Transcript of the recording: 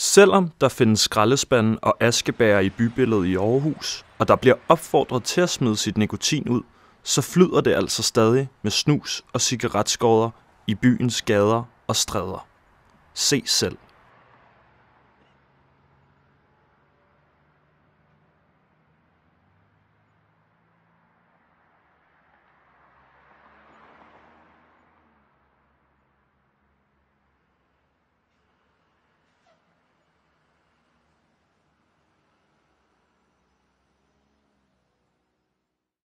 Selvom der findes skraldespande og askebærer i bybilledet i Aarhus, og der bliver opfordret til at smide sit nikotin ud, så flyder det altså stadig med snus og cigaretskåder i byens gader og stræder. Se selv.